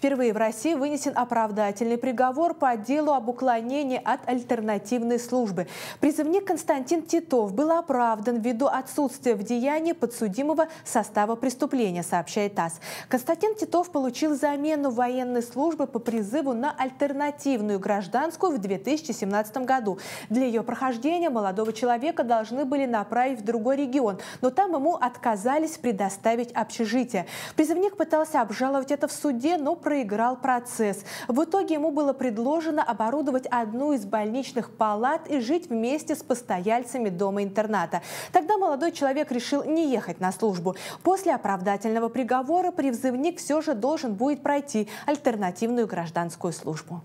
Впервые в России вынесен оправдательный приговор по делу об уклонении от альтернативной службы. Призывник Константин Титов был оправдан ввиду отсутствия в деянии подсудимого состава преступления, сообщает ТАСС. Константин Титов получил замену военной службы по призыву на альтернативную гражданскую в 2017 году. Для ее прохождения молодого человека должны были направить в другой регион, но там ему отказались предоставить общежитие. Призывник пытался обжаловать это в суде, но проиграл процесс. В итоге ему было предложено оборудовать одну из больничных палат и жить вместе с постояльцами дома-интерната. Тогда молодой человек решил не ехать на службу. После оправдательного приговора привзывник все же должен будет пройти альтернативную гражданскую службу.